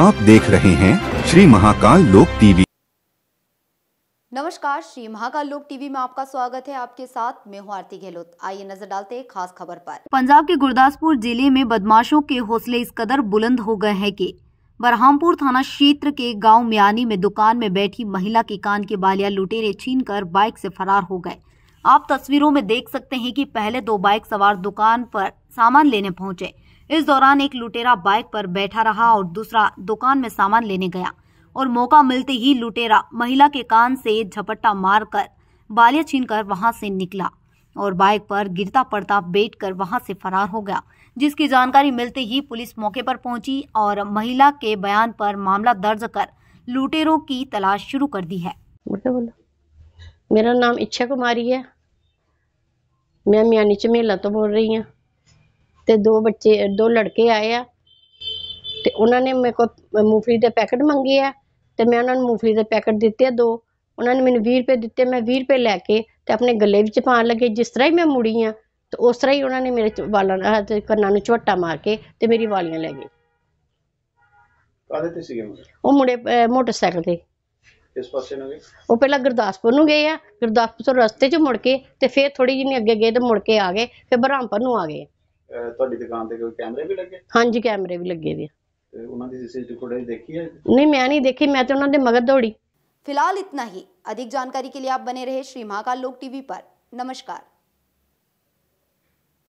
आप देख रहे हैं श्री महाकाल लोक टीवी नमस्कार श्री महाकाल लोक टीवी में आपका स्वागत है आपके साथ मैं हूं आरती गहलोत आइए नजर डालते हैं खास खबर पर पंजाब के गुरदासपुर जिले में बदमाशों के हौसले इस कदर बुलंद हो गए हैं कि बरहामपुर थाना क्षेत्र के गांव म्यानी में दुकान में बैठी महिला के कान के बालिया लुटेरे छीन कर बाइक से फरार हो गए आप तस्वीरों में देख सकते हैं कि पहले दो बाइक सवार दुकान पर सामान लेने पहुंचे इस दौरान एक लुटेरा बाइक पर बैठा रहा और दूसरा दुकान में सामान लेने गया और मौका मिलते ही लुटेरा महिला के कान से झपट्टा मारकर बालिया छीनकर वहां से निकला और बाइक पर गिरता पड़ता बैठ कर वहां से फरार हो गया जिसकी जानकारी मिलते ही पुलिस मौके पर पहुंची और महिला के बयान पर मामला दर्ज कर लुटेरों की तलाश शुरू कर दी है बोलो बोलो मेरा नाम इच्छा कुमारी है मैं मियानी चमेला तो बोल रही हूँ ਤੇ ਦੋ ਬੱਚੇ ਦੋ ਲੜਕੇ ਆਏ ਆ ਤੇ ਉਹਨਾਂ ਨੇ ਮੇਰੇ ਕੋਲ ਮੂੰਗਫਲੀ ਦੇ ਪੈਕਟ ਮੰਗੇ ਆ ਤੇ ਮੈਂ ਉਹਨਾਂ ਨੂੰ ਮੂੰਗਫਲੀ ਦੇ ਪੈਕਟ ਦਿੱਤੇ ਆ ਦੋ ਉਹਨਾਂ ਨੇ ਮੈਨੂੰ 20 ਰੁਪਏ ਦਿੱਤੇ ਮੈਂ 20 ਰੁਪਏ ਲੈ ਕੇ ਤੇ ਆਪਣੇ ਗੱਲੇ ਵਿੱਚ ਪਾਣ ਲੱਗੇ ਜਿਸ ਤਰ੍ਹਾਂ ਹੀ ਮੈਂ ਮੁੜੀ ਆ ਤੇ ਉਸ ਤਰ੍ਹਾਂ ਹੀ ਉਹਨਾਂ ਨੇ ਮੇਰੇ ਵਾਲਾਂ ਤੇ ਕੰਨਾਂ ਨੂੰ ਝਵੱਟਾ ਮਾਰ ਕੇ ਤੇ ਮੇਰੀ ਵਾਲੀਆਂ ਲੈ ਗਏ ਕਾਦੇ ਤੇ ਸੀਗੇ ਮੁੰਡੇ ਉਹ ਮੁੰਡੇ ਮੋਟਰਸਾਈਕਲ ਤੇ ਇਸ ਪਾਸੇ ਨੂੰ ਗਏ ਉਹ ਪਹਿਲਾਂ ਗੁਰਦਾਸਪੁਰ ਨੂੰ ਗਏ ਆ ਗੁਰਦਾਸਪੁਰ ਤੋਂ ਰਸਤੇ 'ਚ ਮੁੜ ਕੇ ਤੇ ਫਿਰ ਥੋੜੀ ਜਿਹੀ ਅੱਗੇ ਗਏ ਤੇ ਮੁੜ ਕੇ ਆ ਗਏ ਫਿਰ ਬਰਾਂਪਰ ਨੂੰ ਆ ਗਏ ਤੁਹਾਡੀ ਦੁਕਾਨ ਤੇ ਕੋਈ ਕੈਮਰੇ ਵੀ ਲੱਗੇ ਹਾਂਜੀ ਕੈਮਰੇ ਵੀ ਲੱਗੇ ਦੇ ਆ। ਤੇ ਉਹਨਾਂ ਦੀ ਸੀਸੀਟੀਵੀ ਫੁਟੇਜ ਦੇਖੀ ਹੈ ਨਹੀਂ ਮੈਂ ਨਹੀਂ ਦੇਖੀ ਮੈਂ ਤੇ ਉਹਨਾਂ ਦੇ ਮਗਰ ਦੌੜੀ फिलहाल इतना ही अधिक जानकारी के लिए आप बने रहे श्री महाकाल लोक टीवी पर नमस्कार